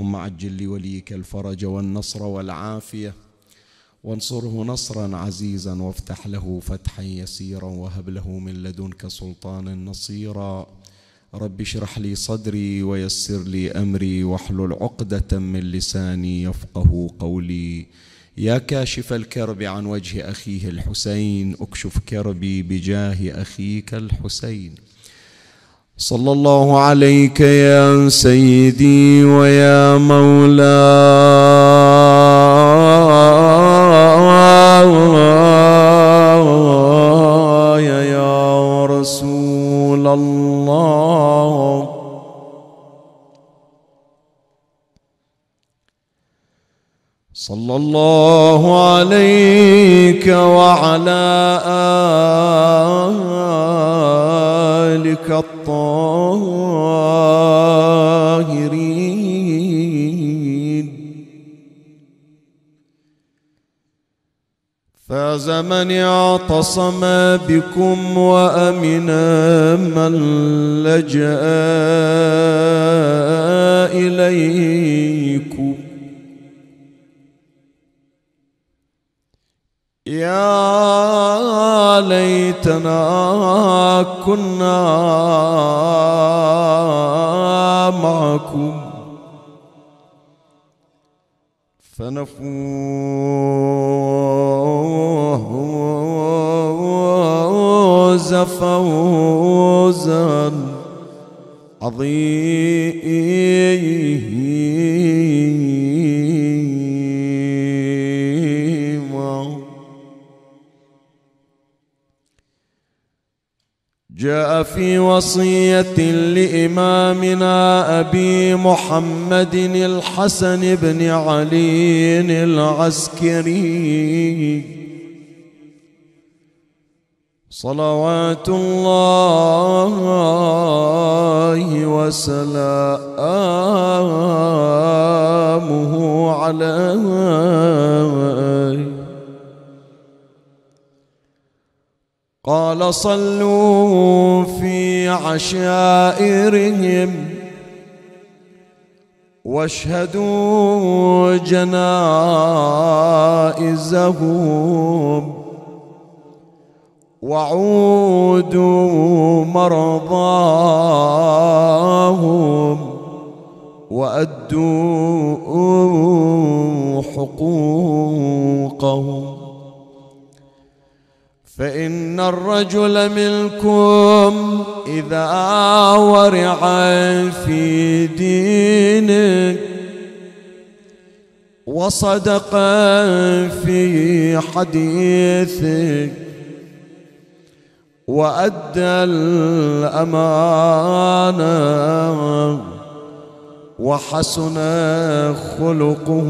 اللهم عجل لوليك الفرج والنصر والعافيه وانصره نصرا عزيزا وافتح له فتحا يسيرا وهب له من لدنك سلطانا نصيرا رب اشرح لي صدري ويسر لي امري واحلل عقده من لساني يفقه قولي يا كاشف الكرب عن وجه اخيه الحسين اكشف كربي بجاه اخيك الحسين صلى الله عليك يا سيدي ويا مولاي يا رسول الله صلى الله عليك وعلى آله عبادك الطاهرين فاز من اعتصم بكم وامنا من لجا اليكم يا ليتنا كنا معكم فنفوز فوزا عظيما جاء في وصية لإمامنا أبي محمد الحسن بن علي العسكري صلوات الله وسلامه عليه قال صلوا في عشائرهم واشهدوا جنائزهم وعودوا مرضاهم وأدوا حقوقهم فإن الرجل منكم إذا ورع في دينك وصدق في حديثك وأدى الأمانة وحسن خلقه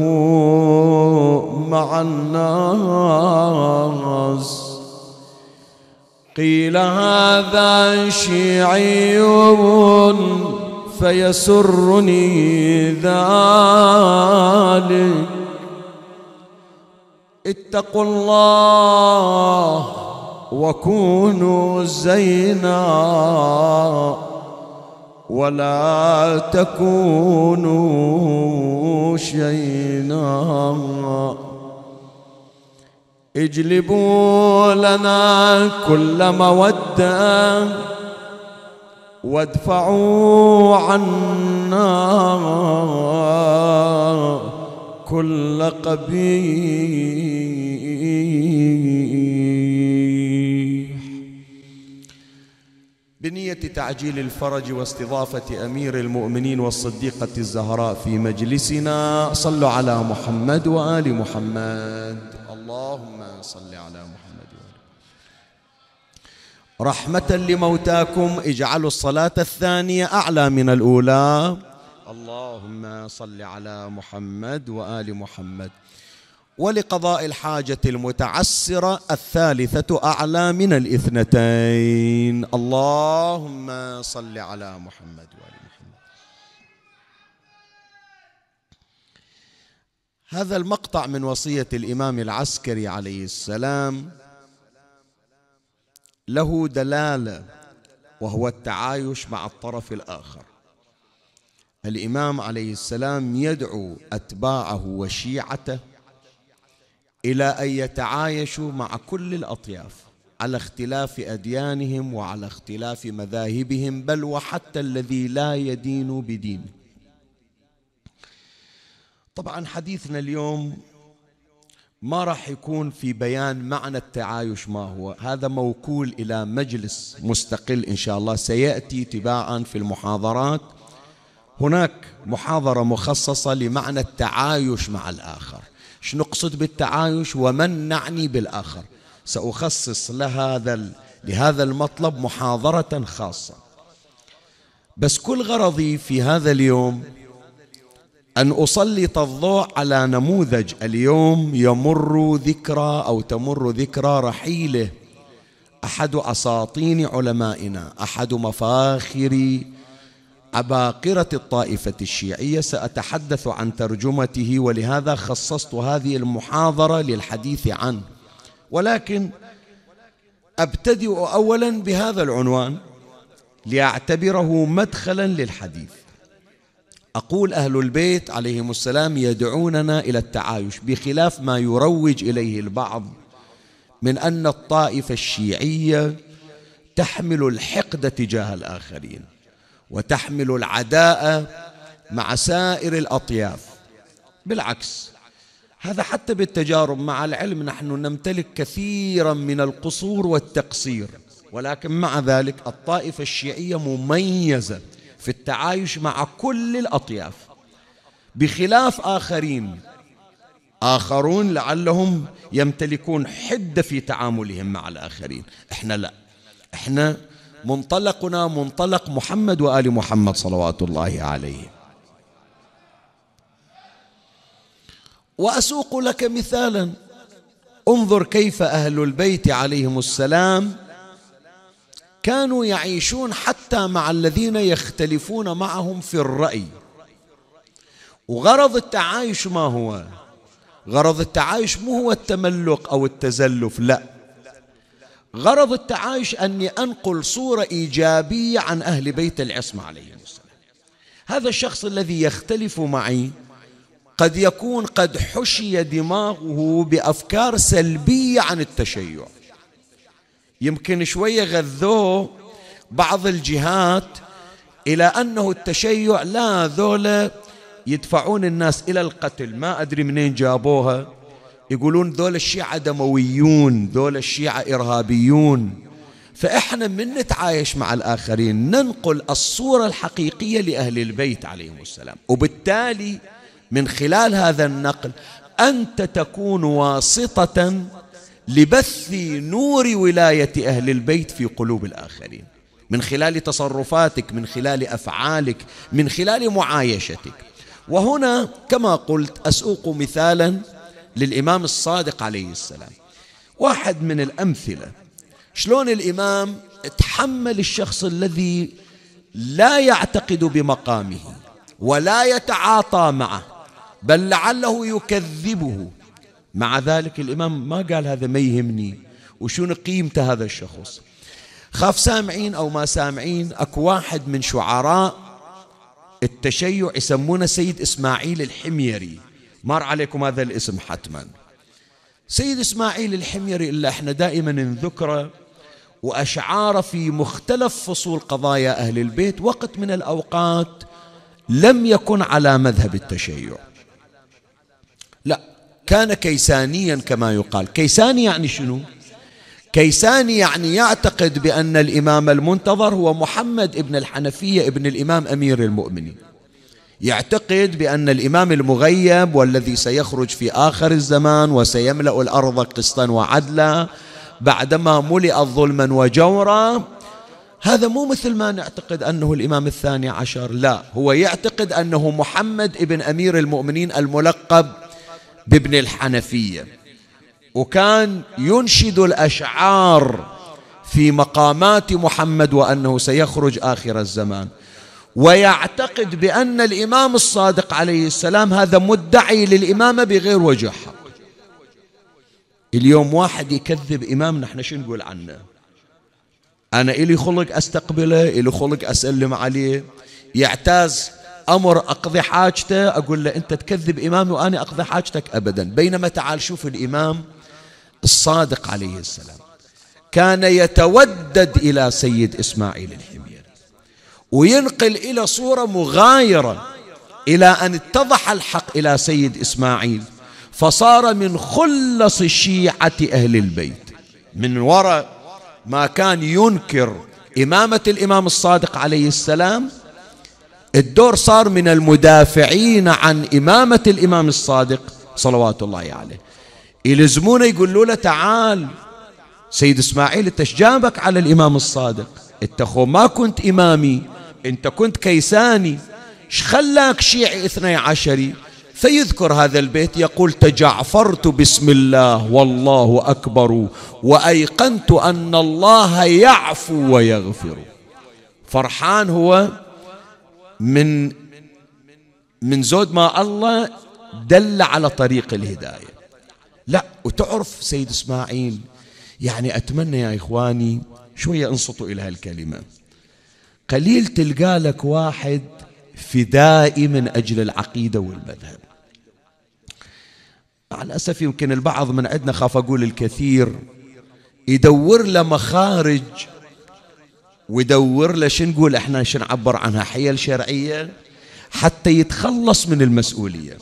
مع الناس قيل هذا شيعي فيسرني ذلك اتقوا الله وكونوا زينا ولا تكونوا شيئا اجلبوا لنا كل مودة وادفعوا عنا كل قبيح بنية تعجيل الفرج واستضافة أمير المؤمنين والصديقة الزهراء في مجلسنا صلوا على محمد وآل محمد اللهم صل على محمد وآله رحمة لموتاكم اجعلوا الصلاة الثانية أعلى من الأولى اللهم صل على محمد وآل محمد ولقضاء الحاجة المتعسرة الثالثة أعلى من الاثنتين اللهم صل على محمد وآل هذا المقطع من وصية الإمام العسكري عليه السلام له دلالة وهو التعايش مع الطرف الآخر الإمام عليه السلام يدعو أتباعه وشيعته إلى أن يتعايشوا مع كل الأطياف على اختلاف أديانهم وعلى اختلاف مذاهبهم بل وحتى الذي لا يدين بدينه طبعا حديثنا اليوم ما راح يكون في بيان معنى التعايش ما هو هذا موكول إلى مجلس مستقل إن شاء الله سيأتي تباعا في المحاضرات هناك محاضرة مخصصة لمعنى التعايش مع الآخر شنو نقصد بالتعايش ومن نعني بالآخر سأخصص لهذا لهذا المطلب محاضرة خاصة بس كل غرضي في هذا اليوم أن أسلط الضوء على نموذج اليوم يمر ذكرى أو تمر ذكرى رحيله أحد أساطين علمائنا أحد مفاخر عباقرة الطائفة الشيعية سأتحدث عن ترجمته ولهذا خصصت هذه المحاضرة للحديث عنه ولكن أبتدئ أولا بهذا العنوان لأعتبره مدخلا للحديث أقول أهل البيت عليهم السلام يدعوننا إلى التعايش بخلاف ما يروج إليه البعض من أن الطائفة الشيعية تحمل الحقد تجاه الآخرين وتحمل العداء مع سائر الأطياف بالعكس هذا حتى بالتجارب مع العلم نحن نمتلك كثيرا من القصور والتقصير ولكن مع ذلك الطائفة الشيعية مميزة في التعايش مع كل الأطياف بخلاف آخرين آخرون لعلهم يمتلكون حدة في تعاملهم مع الآخرين إحنا لا إحنا منطلقنا منطلق محمد وآل محمد صلوات الله عليه وأسوق لك مثالا انظر كيف أهل البيت عليهم السلام كانوا يعيشون حتى مع الذين يختلفون معهم في الرأي وغرض التعايش ما هو غرض التعايش مو هو التملق أو التزلف لا غرض التعايش أني أنقل صورة إيجابية عن أهل بيت العصمة عليهم السلام هذا الشخص الذي يختلف معي قد يكون قد حشي دماغه بأفكار سلبية عن التشيع يمكن شوية غذوه بعض الجهات إلى أنه التشيع لا ذولا يدفعون الناس إلى القتل ما أدري منين جابوها يقولون ذول الشيعة دمويون ذول الشيعة إرهابيون فإحنا من نتعايش مع الآخرين ننقل الصورة الحقيقية لأهل البيت عليهم السلام وبالتالي من خلال هذا النقل أنت تكون واسطة لبث نور ولايه اهل البيت في قلوب الاخرين من خلال تصرفاتك من خلال افعالك من خلال معايشتك وهنا كما قلت اسوق مثالا للامام الصادق عليه السلام واحد من الامثله شلون الامام تحمل الشخص الذي لا يعتقد بمقامه ولا يتعاطى معه بل لعله يكذبه مع ذلك الإمام ما قال هذا ما يهمني وشنو قيمته هذا الشخص خاف سامعين أو ما سامعين أكو واحد من شعراء التشيع يسمونه سيد إسماعيل الحميري مر عليكم هذا الاسم حتما سيد إسماعيل الحميري اللي احنا دائما نذكره وأشعار في مختلف فصول قضايا أهل البيت وقت من الأوقات لم يكن على مذهب التشيع كان كيسانيا كما يقال كيساني يعني شنو كيساني يعني يعتقد بأن الإمام المنتظر هو محمد ابن الحنفية ابن الإمام أمير المؤمنين يعتقد بأن الإمام المغيب والذي سيخرج في آخر الزمان وسيملأ الأرض قسطا وعدلا بعدما ملئ ظلما وجورا هذا مو مثل ما نعتقد أنه الإمام الثاني عشر لا هو يعتقد أنه محمد ابن أمير المؤمنين الملقب بابن الحنفية وكان ينشد الأشعار في مقامات محمد وأنه سيخرج آخر الزمان ويعتقد بأن الإمام الصادق عليه السلام هذا مدعي للإمامة بغير وجه حق اليوم واحد يكذب إمام نحن شو نقول عنه أنا إلي خلق أستقبله إلي خلق أسلم عليه يعتاز أمر أقضي حاجته أقول له أنت تكذب إمامي وأنا أقضي حاجتك أبدا بينما تعال شوف الإمام الصادق عليه السلام كان يتودد إلى سيد إسماعيل الحميري وينقل إلى صورة مغايرة إلى أن اتضح الحق إلى سيد إسماعيل فصار من خلص شيعة أهل البيت من وراء ما كان ينكر إمامة الإمام الصادق عليه السلام الدور صار من المدافعين عن إمامة الإمام الصادق صلوات الله عليه يلزمونه يقولوا له تعال سيد إسماعيل أنت جابك على الإمام الصادق أنت خو ما كنت إمامي أنت كنت كيساني ايش خلاك شيعي اثني عشري فيذكر هذا البيت يقول تجعفرت بسم الله والله أكبر وأيقنت أن الله يعفو ويغفر فرحان هو من من زود ما الله دل على طريق الهداية لا وتعرف سيد إسماعيل يعني أتمنى يا إخواني شوية انصتوا إلى هالكلمة قليل تلقى لك واحد فدائي من أجل العقيدة والمذهب مع الأسف يمكن البعض من عندنا خاف أقول الكثير يدور له مخارج ويدور له نقول احنا نعبر عنها حيل شرعيه حتى يتخلص من المسؤوليه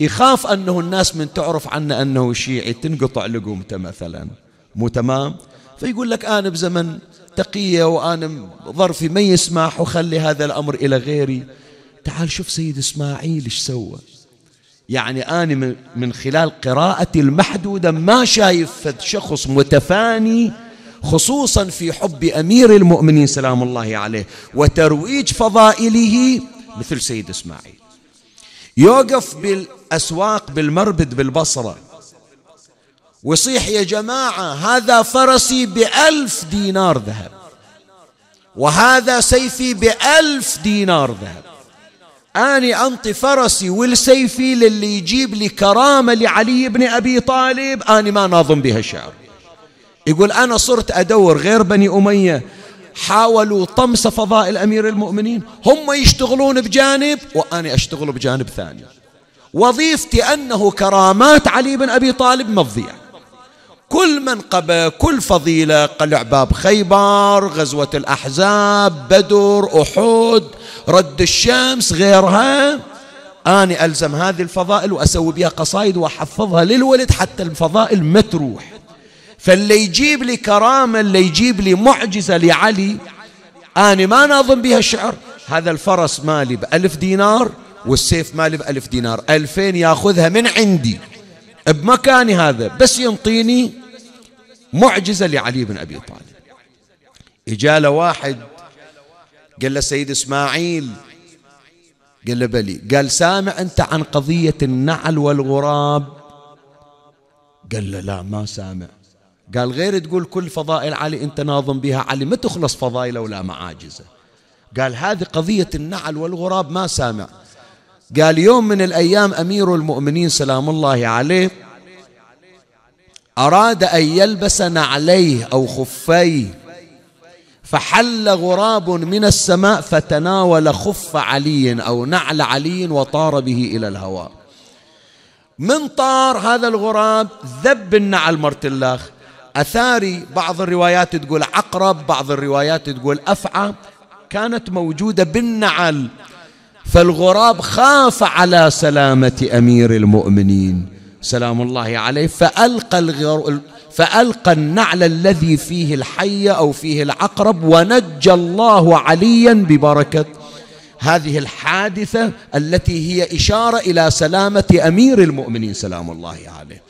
يخاف انه الناس من تعرف عنه انه شيعي تنقطع لقومته مثلا مو تمام فيقول لك انا بزمن تقيه وانا ظرفي ما يسمح وخلي هذا الامر الى غيري تعال شوف سيد اسماعيل ايش سوى يعني انا من خلال قراءتي المحدوده ما شايف شخص متفاني خصوصا في حب أمير المؤمنين سلام الله عليه وترويج فضائله مثل سيد إسماعيل يوقف بالأسواق بالمربد بالبصرة ويصيح يا جماعة هذا فرسي بألف دينار ذهب وهذا سيفي بألف دينار ذهب أني أنطي فرسي والسيفي للي يجيب لي كرامة لعلي بن أبي طالب أني ما ناظم بها الشعر يقول أنا صرت أدور غير بني أمية حاولوا طمس فضائل أمير المؤمنين هم يشتغلون بجانب وأنا أشتغل بجانب ثاني وظيفتي أنه كرامات علي بن أبي طالب ما تضيع كل منقبة كل فضيلة قلع باب خيبر غزوة الأحزاب بدر أحد رد الشمس غيرها أنا ألزم هذه الفضائل وأسوي بها قصائد وأحفظها للولد حتى الفضائل ما تروح فاللي يجيب لي كرامة اللي يجيب لي معجزة لعلي أنا ما ناظم بها الشعر هذا الفرس مالي بألف دينار والسيف مالي بألف دينار ألفين ياخذها من عندي بمكاني هذا بس ينطيني معجزة لعلي بن أبي طالب إجاله واحد قال له سيد إسماعيل قال له بلي قال سامع أنت عن قضية النعل والغراب قال له لا ما سامع قال غير تقول كل فضائل علي أنت ناظم بها علي ما تخلص فضائله ولا معاجزه قال هذه قضية النعل والغراب ما سامع قال يوم من الأيام أمير المؤمنين سلام الله عليه أراد أن يلبس نعليه أو خفيه فحل غراب من السماء فتناول خف علي أو نعل علي وطار به إلى الهواء من طار هذا الغراب ذب النعل مرتلاخ أثاري بعض الروايات تقول عقرب بعض الروايات تقول أفعى كانت موجودة بالنعل فالغراب خاف على سلامة أمير المؤمنين سلام الله عليه فألقى, الغر... فألقى النعل الذي فيه الحية أو فيه العقرب ونجى الله عليا ببركة هذه الحادثة التي هي إشارة إلى سلامة أمير المؤمنين سلام الله عليه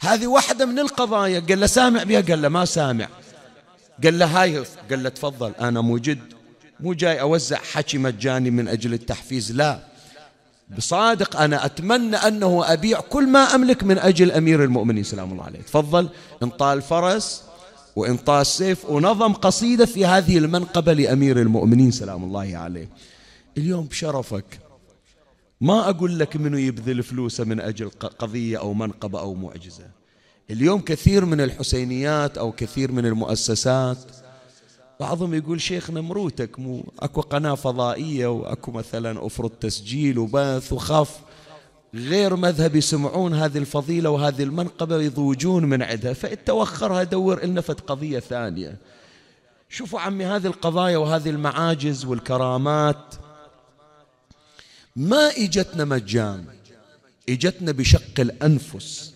هذه واحدة من القضايا قال له سامع بها قال له ما سامع قال له هاي قال له تفضل أنا موجد مو جاي أوزع حكي مجاني من أجل التحفيز لا بصادق أنا أتمنى أنه أبيع كل ما أملك من أجل أمير المؤمنين سلام الله عليه تفضل انطى الفرس وانطى السيف ونظم قصيدة في هذه المنقبة لأمير المؤمنين سلام الله عليه اليوم بشرفك ما أقول لك منو يبذل فلوسه من أجل قضية أو منقبة أو معجزة اليوم كثير من الحسينيات أو كثير من المؤسسات بعضهم يقول شيخ نمروتك مو اكو قناه فضائيه واكو مثلا افرض تسجيل وبث وخف غير مذهب يسمعون هذه الفضيله وهذه المنقبه ويضوجون من عندها فاتوخرها دور لنا قضيه ثانيه شوفوا عمي هذه القضايا وهذه المعاجز والكرامات ما إجتنا مجان إجتنا بشق الأنفس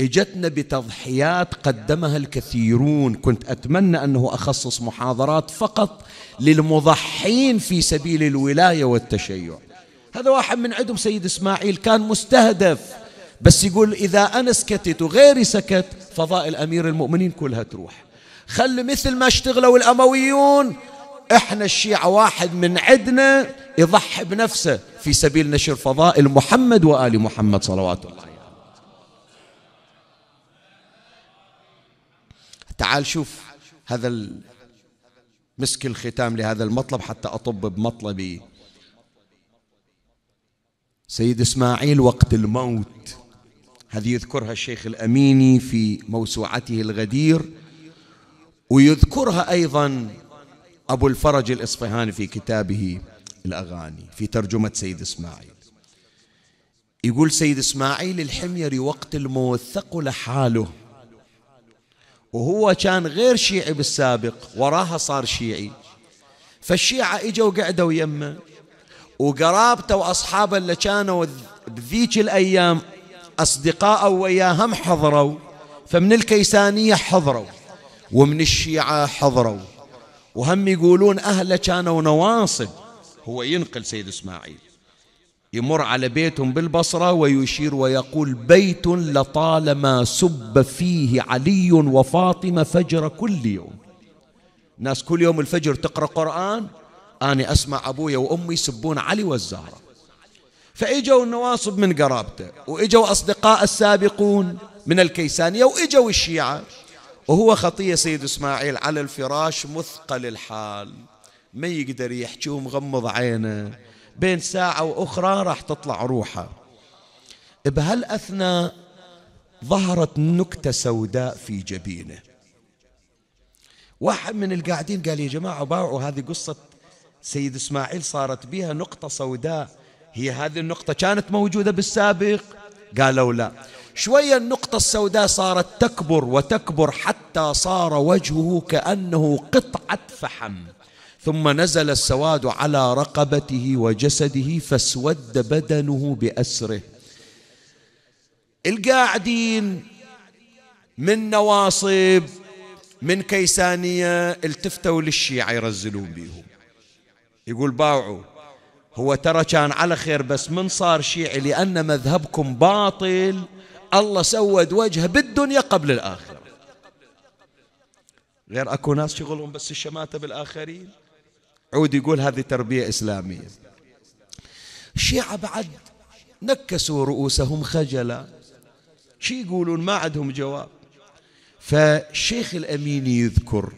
إجتنا بتضحيات قدمها الكثيرون كنت أتمنى أنه أخصص محاضرات فقط للمضحين في سبيل الولاية والتشيع هذا واحد من عندهم سيد إسماعيل كان مستهدف بس يقول إذا أنا سكتت وغيري سكت فضائل أمير المؤمنين كلها تروح خل مثل ما اشتغلوا الأمويون احنا الشيعة واحد من عدنا يضحي بنفسه في سبيل نشر فضائل محمد وآل محمد صلوات الله عليه تعال شوف هذا مسك الختام لهذا المطلب حتى أطب بمطلبي سيد إسماعيل وقت الموت هذه يذكرها الشيخ الأميني في موسوعته الغدير ويذكرها أيضا أبو الفرج الإصفهاني في كتابه الأغاني في ترجمة سيد إسماعيل يقول سيد إسماعيل الحميري وقت الموت ثقل حاله وهو كان غير شيعي بالسابق وراها صار شيعي فالشيعة إجوا وقعدوا يمه وقرابته وأصحابه اللي كانوا بذيك الأيام أصدقاء وياهم حضروا فمن الكيسانية حضروا ومن الشيعة حضروا وهم يقولون أهله كانوا نواصب هو ينقل سيد إسماعيل يمر على بيتهم بالبصرة ويشير ويقول بيت لطالما سب فيه علي وفاطمة فجر كل يوم ناس كل يوم الفجر تقرأ قرآن أنا أسمع أبويا وأمي يسبون علي والزهرة فإجوا النواصب من قرابته وإجوا أصدقاء السابقون من الكيسانية وإجوا الشيعة وهو خطية سيد إسماعيل على الفراش مثقل الحال ما يقدر يحكي ومغمض عينه بين ساعة وأخرى راح تطلع روحه بهالأثناء ظهرت نكتة سوداء في جبينه واحد من القاعدين قال يا جماعة باعوا هذه قصة سيد إسماعيل صارت بها نقطة سوداء هي هذه النقطة كانت موجودة بالسابق قالوا لا شوية النقطة السوداء صارت تكبر وتكبر حتى صار وجهه كأنه قطعة فحم ثم نزل السواد على رقبته وجسده فاسود بدنه بأسره القاعدين من نواصب من كيسانية التفتوا للشيعة يرزلون بيهم يقول باوعوا هو ترى كان على خير بس من صار شيعي لأن مذهبكم باطل الله سود وجهه بالدنيا قبل الآخرة غير أكو ناس شغلهم بس الشماتة بالآخرين عود يقول هذه تربية إسلامية الشيعة بعد نكسوا رؤوسهم خجلا شي يقولون ما عندهم جواب فالشيخ الأميني يذكر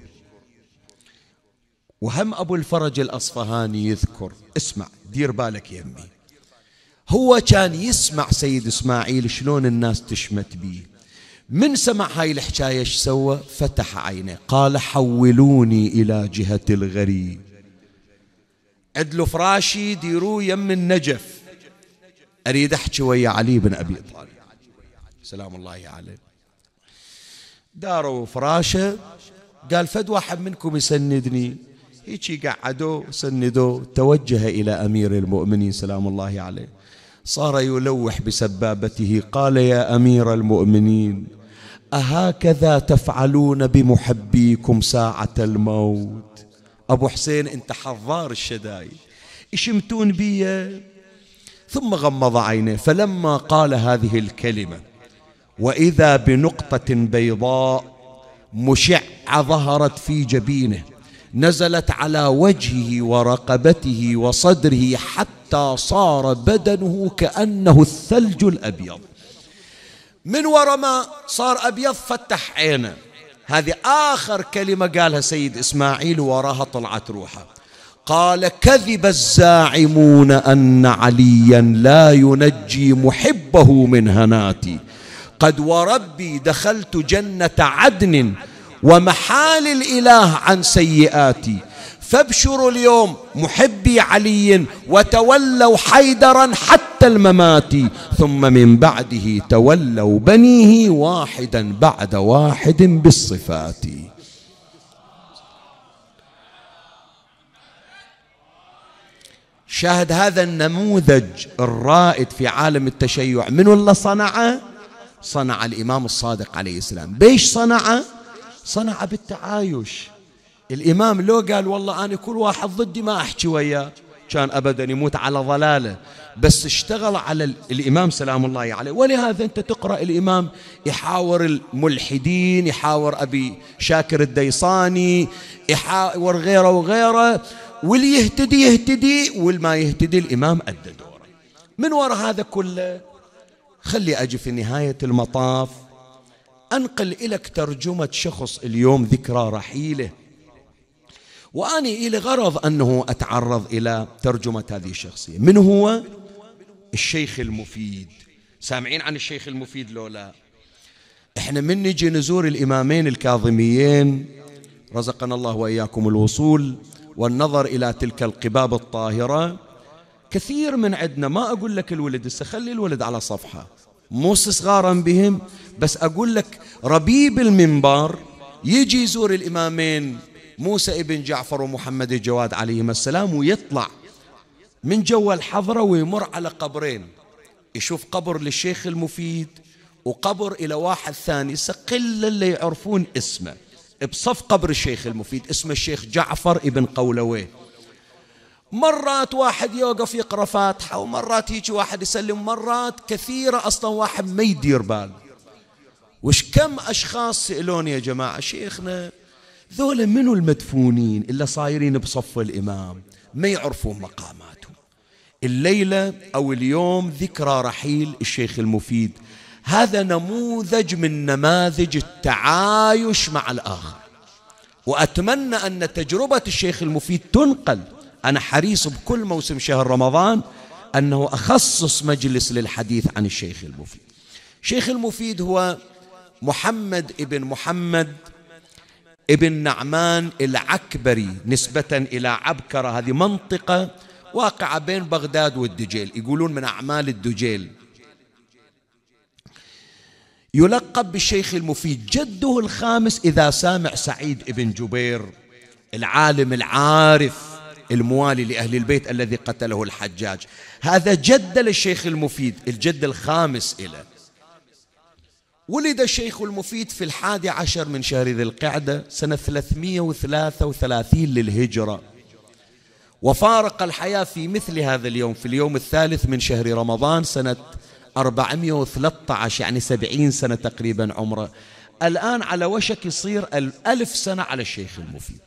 وهم أبو الفرج الأصفهاني يذكر اسمع دير بالك يمي هو كان يسمع سيد إسماعيل شلون الناس تشمت به من سمع هاي الحكاية ايش سوى فتح عينه قال حولوني إلى جهة الغريب عدلوا فراشي ديروه يم النجف أريد أحكي ويا علي بن أبي طالب سلام الله عليه داروا فراشه قال فد واحد منكم يسندني هيجي قعدوه سندوه توجه إلى أمير المؤمنين سلام الله عليه صار يلوح بسبابته قال يا أمير المؤمنين أهكذا تفعلون بمحبيكم ساعة الموت أبو حسين أنت حضار الشدايد شمتون بي ثم غمض عينيه فلما قال هذه الكلمة وإذا بنقطة بيضاء مشعة ظهرت في جبينه نزلت على وجهه ورقبته وصدره حتى صار بدنه كأنه الثلج الأبيض من وراء ما صار أبيض فتح عينه هذه آخر كلمة قالها سيد إسماعيل وراها طلعت روحه قال كذب الزاعمون أن عليا لا ينجي محبه من هناتي قد وربي دخلت جنة عدن ومحال الإله عن سيئاتي فابشروا اليوم محبي علي وتولوا حيدرا حتى الممات ثم من بعده تولوا بنيه واحدا بعد واحد بالصفات شاهد هذا النموذج الرائد في عالم التشيع من الله صنعه صنع الإمام الصادق عليه السلام بيش صنعه صنع بالتعايش الإمام لو قال والله أنا كل واحد ضدي ما أحكي وياه كان أبدا يموت على ضلاله بس اشتغل على الإمام سلام الله عليه ولهذا أنت تقرأ الإمام يحاور الملحدين يحاور أبي شاكر الديصاني يحاور غيره وغيره واللي يهتدي يهتدي والما يهتدي الإمام أدى دوره من وراء هذا كله خلي أجي في نهاية المطاف أنقل لك ترجمة شخص اليوم ذكرى رحيله وأني إلي غرض أنه أتعرض إلى ترجمة هذه الشخصية من هو؟ الشيخ المفيد سامعين عن الشيخ المفيد لو لا احنا من نجي نزور الإمامين الكاظميين رزقنا الله وإياكم الوصول والنظر إلى تلك القباب الطاهرة كثير من عندنا ما أقول لك الولد هسه خلي الولد على صفحة مو صغارا بهم بس أقول لك ربيب المنبر يجي يزور الإمامين موسى ابن جعفر ومحمد الجواد عليهما السلام ويطلع من جوا الحضرة ويمر على قبرين يشوف قبر للشيخ المفيد وقبر إلى واحد ثاني قل اللي يعرفون اسمه بصف قبر الشيخ المفيد اسمه الشيخ جعفر ابن قولويه مرات واحد يوقف يقرا فاتحه ومرات يجي واحد يسلم مرات كثيره اصلا واحد ما يدير بال وش كم اشخاص سالوني يا جماعه شيخنا ذولا منو المدفونين إلا صايرين بصف الإمام ما يعرفون مقاماتهم الليلة أو اليوم ذكرى رحيل الشيخ المفيد هذا نموذج من نماذج التعايش مع الآخر وأتمنى أن تجربة الشيخ المفيد تنقل أنا حريص بكل موسم شهر رمضان أنه أخصص مجلس للحديث عن الشيخ المفيد الشيخ المفيد هو محمد ابن محمد ابن نعمان العكبري نسبة إلى عبكرة هذه منطقة واقعة بين بغداد والدجيل يقولون من أعمال الدجيل يلقب بالشيخ المفيد جده الخامس إذا سامع سعيد ابن جبير العالم العارف الموالي لأهل البيت الذي قتله الحجاج هذا جد للشيخ المفيد الجد الخامس إليه ولد الشيخ المفيد في الحادي عشر من شهر ذي القعدة سنة 333 للهجرة وفارق الحياة في مثل هذا اليوم في اليوم الثالث من شهر رمضان سنة 413 يعني 70 سنة تقريبا عمره الآن على وشك يصير ألف سنة على الشيخ المفيد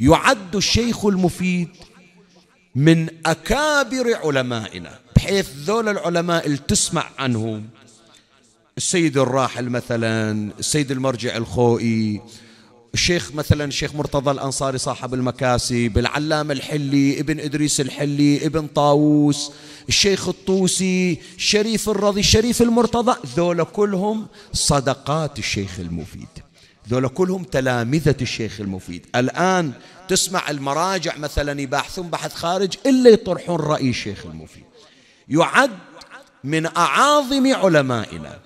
يعد الشيخ المفيد من أكابر علمائنا بحيث ذول العلماء اللي تسمع عنهم السيد الراحل مثلا السيد المرجع الخوئي الشيخ مثلا الشيخ مرتضى الأنصاري صاحب المكاسب العلامة الحلي ابن إدريس الحلي ابن طاووس الشيخ الطوسي الشريف الرضي الشريف المرتضى ذولا كلهم صدقات الشيخ المفيد ذولا كلهم تلامذة الشيخ المفيد الآن تسمع المراجع مثلا يباحثون بحث خارج إلا يطرحون رأي الشيخ المفيد يعد من أعاظم علمائنا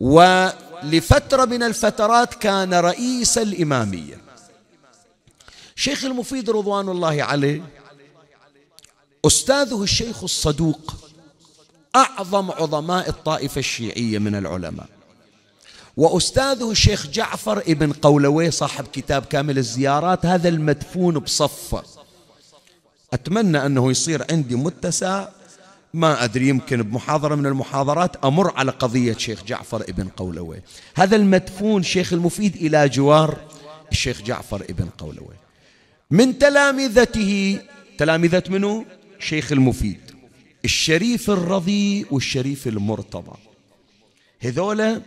ولفترة من الفترات كان رئيس الإمامية شيخ المفيد رضوان الله عليه أستاذه الشيخ الصدوق أعظم عظماء الطائفة الشيعية من العلماء وأستاذه الشيخ جعفر ابن قولوي صاحب كتاب كامل الزيارات هذا المدفون بصفه أتمنى أنه يصير عندي متسع ما أدري يمكن بمحاضرة من المحاضرات أمر على قضية شيخ جعفر ابن قولوي هذا المدفون شيخ المفيد إلى جوار الشيخ جعفر ابن قولوي من تلامذته تلامذة منو؟ شيخ المفيد الشريف الرضي والشريف المرتضى هذولا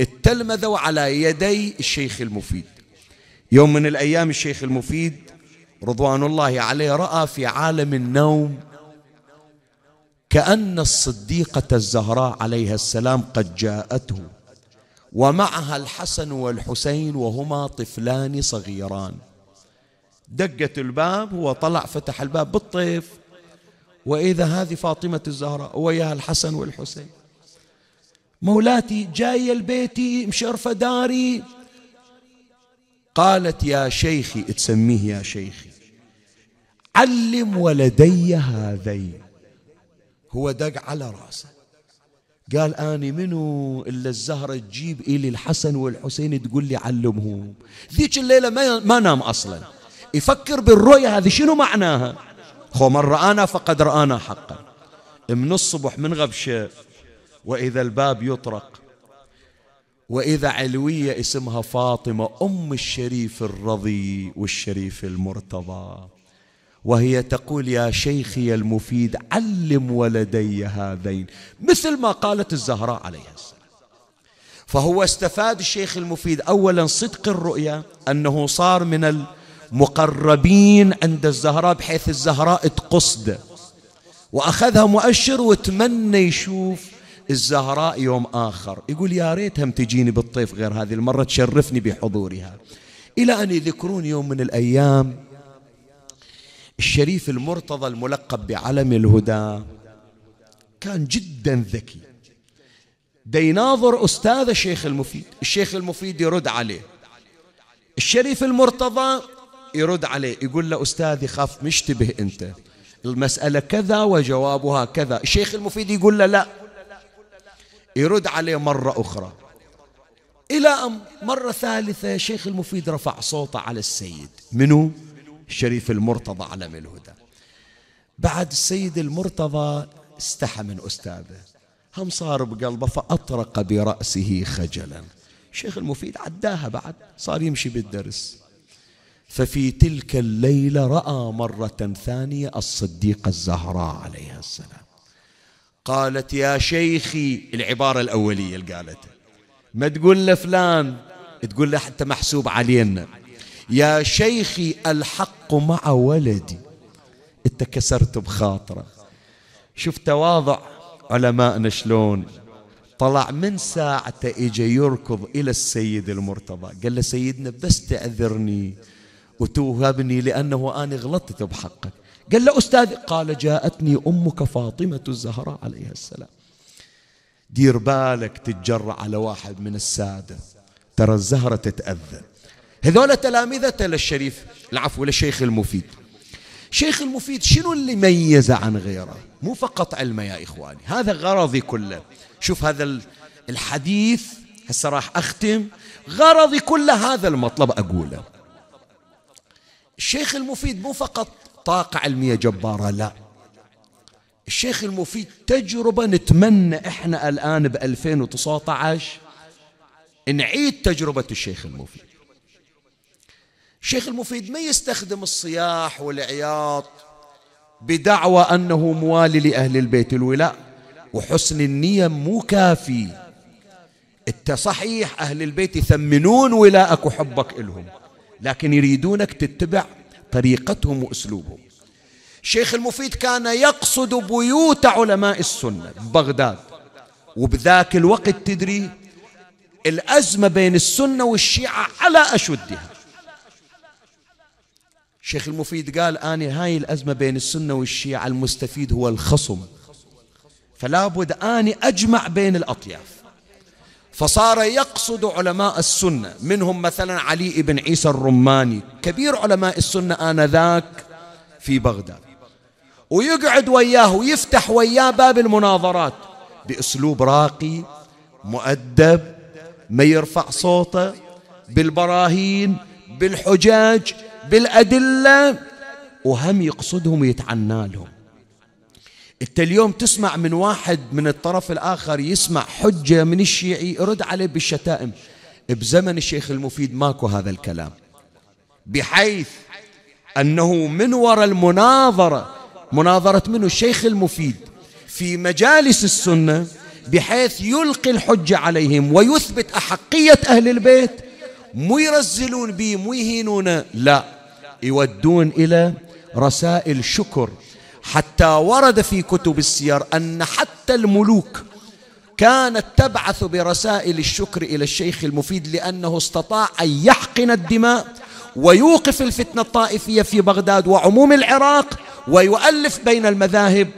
التلمذوا على يدي الشيخ المفيد يوم من الأيام الشيخ المفيد رضوان الله عليه رأى في عالم النوم كأن الصديقة الزهراء عليها السلام قد جاءته ومعها الحسن والحسين وهما طفلان صغيران دقت الباب هو طلع فتح الباب بالطيف وإذا هذه فاطمة الزهراء وياها الحسن والحسين مولاتي جاية لبيتي مشرفة داري قالت يا شيخي تسميه يا شيخي علم ولدي هذين هو دق على راسه قال اني منو الا الزهره تجيب الي الحسن والحسين تقول لي علمهم ذيك الليله ما, ما نام اصلا يفكر بالرؤيا هذه شنو معناها خو من رانا فقد رانا حقا من الصبح من غبشه واذا الباب يطرق واذا علويه اسمها فاطمه ام الشريف الرضي والشريف المرتضى وهي تقول يا شيخي المفيد علم ولدي هذين مثل ما قالت الزهراء عليها السلام فهو استفاد الشيخ المفيد أولا صدق الرؤيا أنه صار من المقربين عند الزهراء بحيث الزهراء تقصده وأخذها مؤشر وتمنى يشوف الزهراء يوم آخر يقول يا ريتهم تجيني بالطيف غير هذه المرة تشرفني بحضورها إلى أن يذكرون يوم من الأيام الشريف المرتضى الملقب بعلم الهدى كان جدا ذكي دا يناظر أستاذ الشيخ المفيد الشيخ المفيد يرد عليه الشريف المرتضى يرد عليه يقول له أستاذي خاف مشتبه أنت المسألة كذا وجوابها كذا الشيخ المفيد يقول له لا يرد عليه مرة أخرى إلى أم مرة ثالثة شيخ المفيد رفع صوته على السيد منو؟ الشريف المرتضى علم الهدى بعد السيد المرتضى استحى من أستاذه هم صار بقلبه فأطرق برأسه خجلا شيخ المفيد عداها بعد صار يمشي بالدرس ففي تلك الليلة رأى مرة ثانية الصديقة الزهراء عليها السلام قالت يا شيخي العبارة الأولية اللي قالتها ما تقول لفلان تقول له حتى محسوب علينا يا شيخي الحق مع ولدي انت كسرت بخاطره شوف تواضع علمائنا شلون طلع من ساعته اجى يركض الى السيد المرتضى قال له سيدنا بس تعذرني وتوهبني لانه انا غلطت بحقك قال له استاذ قال جاءتني امك فاطمه الزهراء عليها السلام دير بالك تتجرع على واحد من الساده ترى الزهره تتاذى هذول تلامذة للشريف العفو للشيخ المفيد شيخ المفيد شنو اللي ميزه عن غيره مو فقط علمه يا إخواني هذا غرضي كله شوف هذا الحديث هسه راح أختم غرضي كل هذا المطلب أقوله الشيخ المفيد مو فقط طاقة علمية جبارة لا الشيخ المفيد تجربة نتمنى إحنا الآن ب 2019 نعيد تجربة الشيخ المفيد شيخ المفيد ما يستخدم الصياح والعياط بدعوى أنه موالي لأهل البيت الولاء وحسن النية مو كافي انت صحيح أهل البيت يثمنون ولاءك وحبك إلهم لكن يريدونك تتبع طريقتهم وأسلوبهم شيخ المفيد كان يقصد بيوت علماء السنة ببغداد وبذاك الوقت تدري الأزمة بين السنة والشيعة على أشدها شيخ المفيد قال أنا هاي الأزمة بين السنة والشيعة المستفيد هو الخصم فلا بد أني أجمع بين الأطياف فصار يقصد علماء السنة منهم مثلا علي بن عيسى الرماني كبير علماء السنة آنذاك في بغداد ويقعد وياه ويفتح وياه باب المناظرات بأسلوب راقي مؤدب ما يرفع صوته بالبراهين بالحجاج بالأدلة وهم يقصدهم ويتعنى لهم انت اليوم تسمع من واحد من الطرف الآخر يسمع حجة من الشيعي رد عليه بالشتائم بزمن الشيخ المفيد ماكو هذا الكلام بحيث أنه من وراء المناظرة مناظرة منه الشيخ المفيد في مجالس السنة بحيث يلقي الحجة عليهم ويثبت أحقية أهل البيت مو يرزلون به مو يهينونه لا يودون إلى رسائل شكر حتى ورد في كتب السير أن حتى الملوك كانت تبعث برسائل الشكر إلى الشيخ المفيد لأنه استطاع أن يحقن الدماء ويوقف الفتنة الطائفية في بغداد وعموم العراق ويؤلف بين المذاهب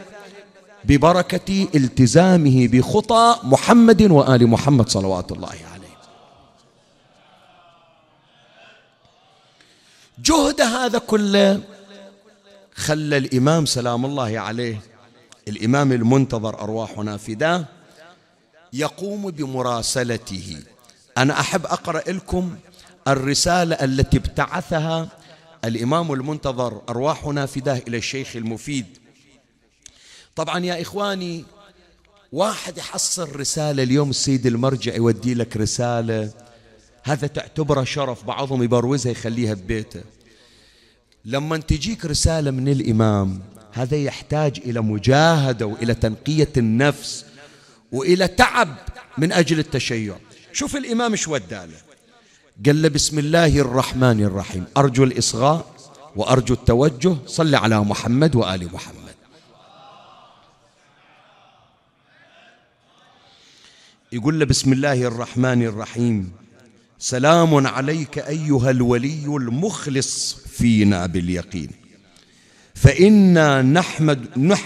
ببركة التزامه بخطى محمد وآل محمد صلوات الله عليه جهد هذا كله خلى الإمام سلام الله عليه الإمام المنتظر أرواحنا فداه يقوم بمراسلته أنا أحب أقرأ لكم الرسالة التي ابتعثها الإمام المنتظر أرواحنا فداه إلى الشيخ المفيد طبعا يا إخواني واحد يحصل رسالة اليوم السيد المرجع يودي لك رسالة هذا تعتبره شرف بعضهم يبروزها يخليها ببيته لما تجيك رسالة من الإمام هذا يحتاج إلى مجاهدة وإلى تنقية النفس وإلى تعب من أجل التشيع شوف الإمام شو وداله قال له بسم الله الرحمن الرحيم أرجو الإصغاء وأرجو التوجه صل على محمد وآل محمد يقول له بسم الله الرحمن الرحيم سلام عليك ايها الولي المخلص فينا باليقين فانا نحمد نح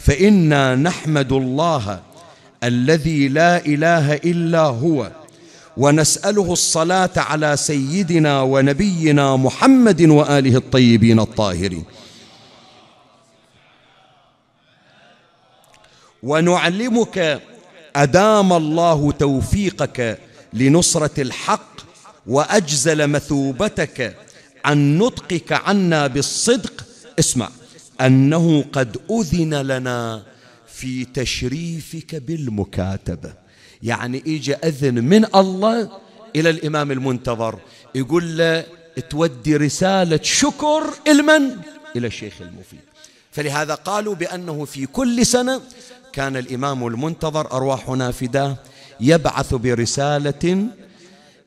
فانا نحمد الله الذي لا اله الا هو ونساله الصلاه على سيدنا ونبينا محمد واله الطيبين الطاهرين ونعلمك ادام الله توفيقك لنصره الحق وأجزل مثوبتك عن نطقك عنا بالصدق اسمع أنه قد أذن لنا في تشريفك بالمكاتبة يعني إجا أذن من الله إلى الإمام المنتظر يقول له تودي رسالة شكر المن إلى الشيخ المفيد فلهذا قالوا بأنه في كل سنة كان الإمام المنتظر أرواحنا فداه يبعث برسالة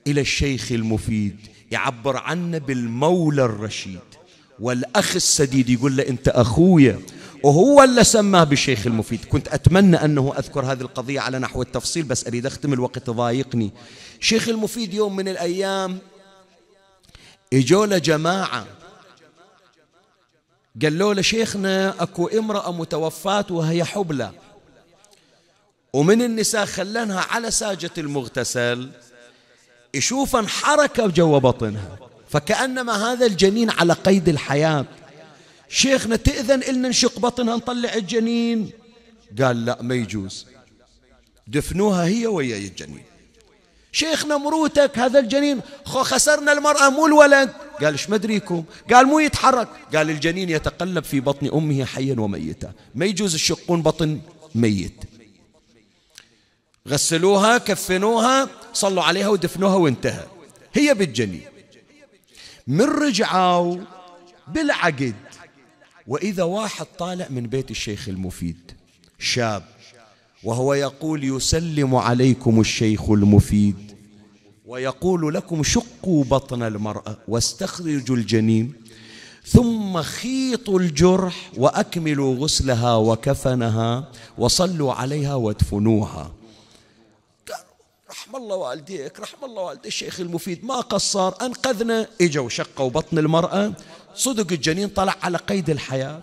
إلى الشيخ المفيد يعبر عنه بالمولى الرشيد والأخ السديد يقول له أنت أخويا وهو اللي سماه بالشيخ المفيد كنت أتمنى أنه أذكر هذه القضية على نحو التفصيل بس أريد أختم الوقت ضايقني شيخ المفيد يوم من الأيام إجوا له جماعة قالوا له شيخنا أكو امرأة متوفاة وهي حبلى ومن النساء خلنها على ساجة المغتسل يشوف حركة جوا بطنها فكأنما هذا الجنين على قيد الحياة شيخنا تأذن إلنا نشق بطنها نطلع الجنين قال لا ما يجوز دفنوها هي ويا الجنين شيخنا مروتك هذا الجنين خو خسرنا المرأة مو الولد قال ايش مدريكم قال مو يتحرك قال الجنين يتقلب في بطن أمه حيا وميتا ما يجوز الشقون بطن ميت غسلوها كفنوها صلوا عليها ودفنوها وانتهى هي بالجني من رجعوا بالعقد وإذا واحد طالع من بيت الشيخ المفيد شاب وهو يقول يسلم عليكم الشيخ المفيد ويقول لكم شقوا بطن المرأة واستخرجوا الجنين ثم خيطوا الجرح وأكملوا غسلها وكفنها وصلوا عليها وادفنوها رحم الله والديك رحم الله والدي الشيخ المفيد ما قصر أنقذنا إجوا شقوا بطن المرأة صدق الجنين طلع على قيد الحياة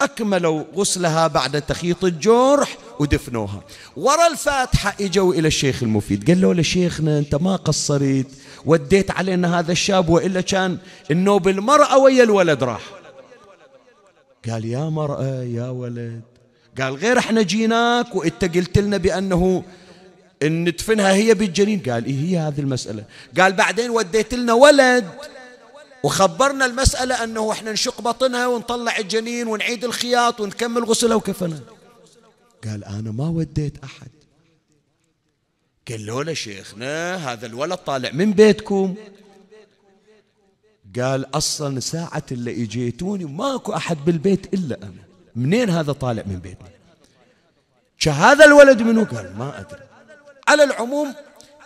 أكملوا غسلها بعد تخيط الجرح ودفنوها ورا الفاتحة إجوا إلى الشيخ المفيد قال له لشيخنا أنت ما قصرت وديت علينا هذا الشاب وإلا كان النوب المرأة ويا الولد راح قال يا مرأة يا ولد قال غير احنا جيناك وانت قلت لنا بأنه إن ندفنها هي بالجنين قال إيه هي هذه المسألة قال بعدين وديت لنا ولد وخبرنا المسألة أنه إحنا نشق بطنها ونطلع الجنين ونعيد الخياط ونكمل غسلها وكفنها قال أنا ما وديت أحد قالوا له شيخنا هذا الولد طالع من بيتكم قال أصلا ساعة اللي إجيتوني ماكو أحد بالبيت إلا أنا منين هذا طالع من بيتنا هذا الولد منو قال ما أدري على العموم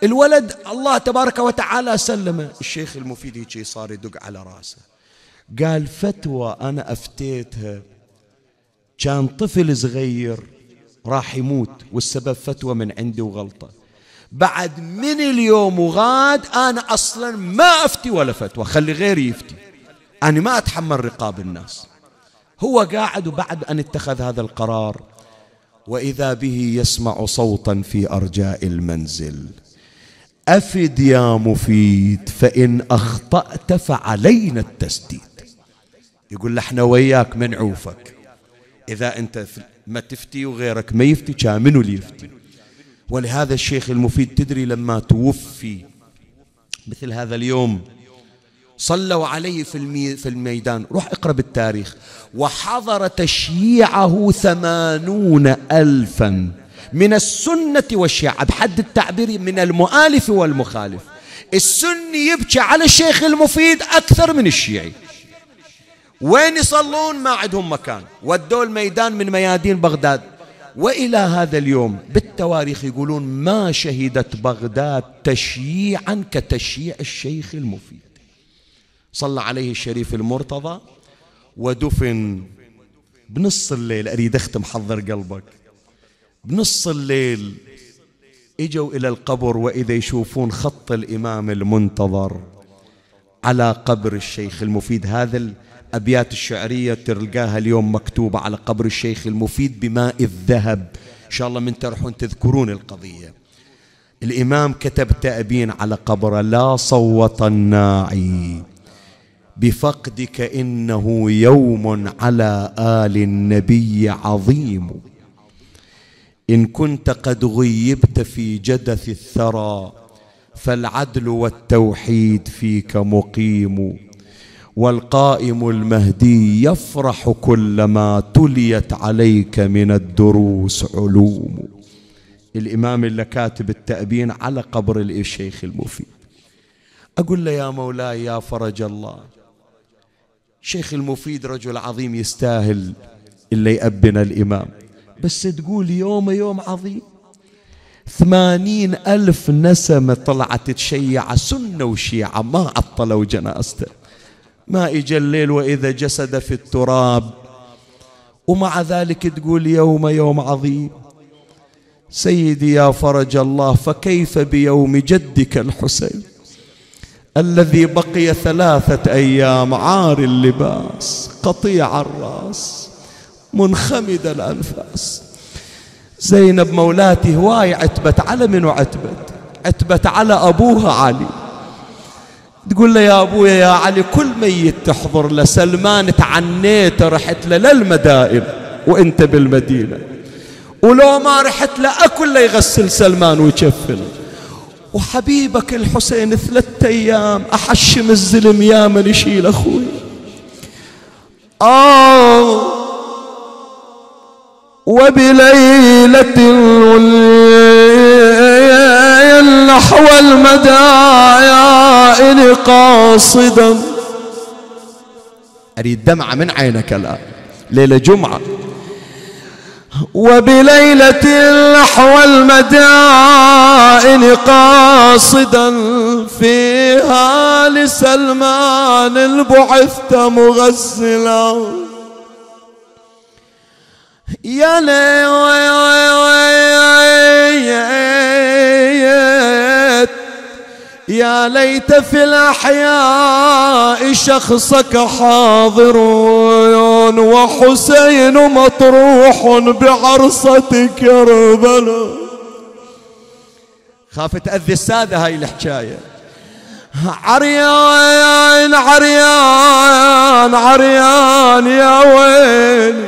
الولد الله تبارك وتعالى سلمه الشيخ المفيد هيجي صار يدق على راسه قال فتوى أنا أفتيتها كان طفل صغير راح يموت والسبب فتوى من عندي وغلطة بعد من اليوم وغاد أنا أصلا ما أفتي ولا فتوى خلي غيري يفتي أنا ما أتحمل رقاب الناس هو قاعد وبعد أن اتخذ هذا القرار واذا به يسمع صوتا في ارجاء المنزل افد يا مفيد فان اخطات فعلينا التسديد يقول احنا وياك من عوفك اذا انت ما تفتي وغيرك ما يفتي كان منو اللي يفتي ولهذا الشيخ المفيد تدري لما توفي مثل هذا اليوم صلوا عليه في, المي في الميدان روح اقرأ بالتاريخ وحضر تشييعه ثمانون ألفا من السنة والشيعة بحد التعبير من المؤالف والمخالف السني يبكي على الشيخ المفيد أكثر من الشيعي وين يصلون ما عندهم مكان ودوا الميدان من ميادين بغداد وإلى هذا اليوم بالتواريخ يقولون ما شهدت بغداد تشييعا كتشييع الشيخ المفيد صلى عليه الشريف المرتضى ودفن بنص الليل أريد أختم حضر قلبك بنص الليل اجوا إلى القبر وإذا يشوفون خط الإمام المنتظر على قبر الشيخ المفيد هذا الأبيات الشعرية تلقاها اليوم مكتوبة على قبر الشيخ المفيد بماء الذهب إن شاء الله من تروحون تذكرون القضية الإمام كتب تأبين على قبره لا صوت الناعي بفقدك انه يوم على ال النبي عظيم ان كنت قد غيبت في جدث الثرى فالعدل والتوحيد فيك مقيم والقائم المهدي يفرح كلما تليت عليك من الدروس علوم الامام اللي كاتب التابين على قبر الشيخ المفيد اقول له يا مولاي يا فرج الله شيخ المفيد رجل عظيم يستاهل اللي يأبنا الإمام بس تقول يوم يوم عظيم ثمانين ألف نسمة طلعت تشيع سنة وشيعة ما عطلوا جنازته ما إجا الليل وإذا جسد في التراب ومع ذلك تقول يوم يوم عظيم سيدي يا فرج الله فكيف بيوم جدك الحسين الذي بقي ثلاثة أيام عار اللباس قطيع الرأس منخمد الأنفاس زينب مولاتي هواي عتبت على منو عتبت عتبت على أبوها علي تقول له يا أبويا يا علي كل ميت تحضر له سلمان تعنيت رحت له للمدائن وانت بالمدينة ولو ما رحت له أكل يغسل سلمان ويكفله وحبيبك الحسين ثلاثة أيام أحشم الزلم يا من يشيل أخوي آه وبليلة نحو المدائن قاصدا أريد دمعة من عينك الآن ليلة جمعة وبليلة نحو المدائن قاصدا فيها لسلمان البعثت مغزلا يا ليت يا ليت في الأحياء شخصك حاضر وحسين مطروح بعرصة كربلاء خاف تأذي السادة هاي الحكاية عريان عريان عريان يا ويلي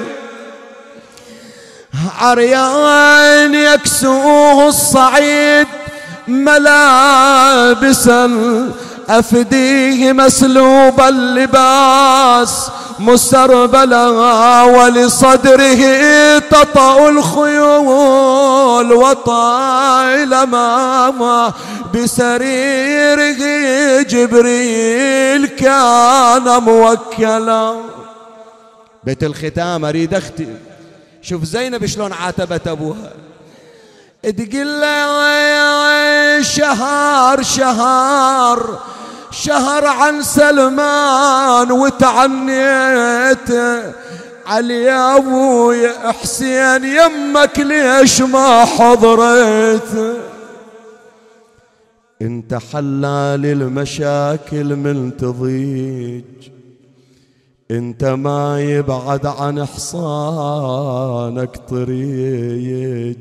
عريان يكسوه الصعيد ملابسا أفديه مسلوب اللباس مستربلا ولصدره تطأ الخيول وطائل ماما بسريره جبريل كان موكلا بيت الختام اريد اختم شوف زينب شلون عاتبت ابوها تقول له شهر شهر شهر عن سلمان وتعنيت علي يا ابوي حسين يمك ليش ما حضرت انت حلال المشاكل من تضيج انت ما يبعد عن حصانك طريج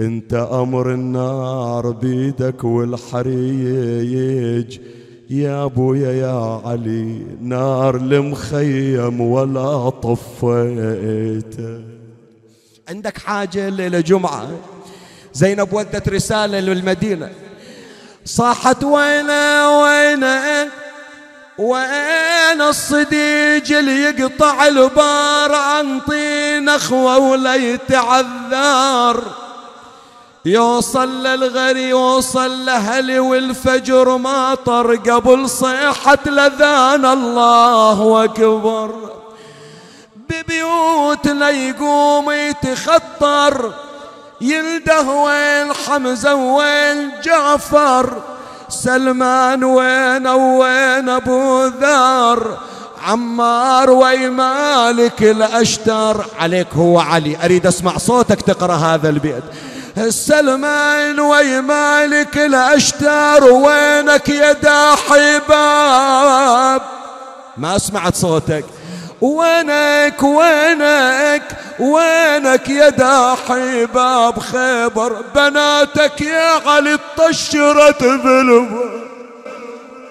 انت امر النار بيدك والحريج يا ابويا يا علي نار المخيم ولا طفيته عندك حاجة ليلة جمعة زينب ودت رسالة للمدينة صاحت وين وين وين الصديق اللي يقطع البار عن طين اخوه ولا يتعذر يوصل للغري يوصل لهلي والفجر ما طر قبل صيحة لذان الله أكبر ببيوتنا يقوم يتخطر يلده وين حمزة وين جعفر سلمان وين وين أبو ذر عمار وي مالك الأشتر عليك هو علي أريد أسمع صوتك تقرأ هذا البيت السلمان ويمالك الأشتار وينك يا داحي باب ما سمعت صوتك وينك وينك وينك يا داحي باب خيبر بناتك يا علي طشرت ظلم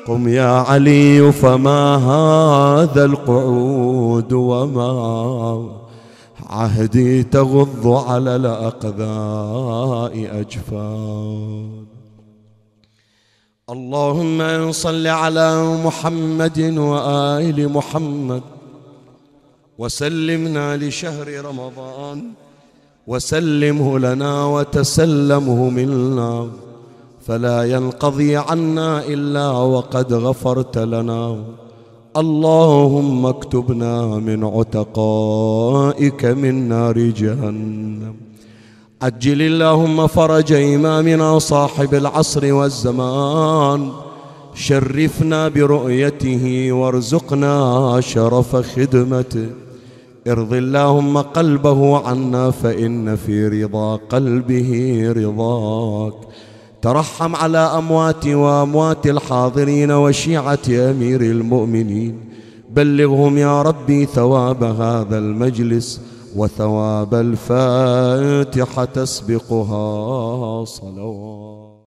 قم يا علي فما هذا القعود وما عهدي تغض على الأقذاء أجفان اللهم صل على محمد وآل محمد وسلمنا لشهر رمضان وسلمه لنا وتسلمه منا فلا ينقضي عنا إلا وقد غفرت لنا اللهم اكتبنا من عتقائك من نار جهنم عجل اللهم فرج إمامنا صاحب العصر والزمان شرفنا برؤيته وارزقنا شرف خدمته ارض اللهم قلبه عنا فإن في رضا قلبه رضاك ترحم على أمواتي وأموات الحاضرين وشيعة أمير المؤمنين بلغهم يا ربي ثواب هذا المجلس وثواب الفاتحة تسبقها صلوات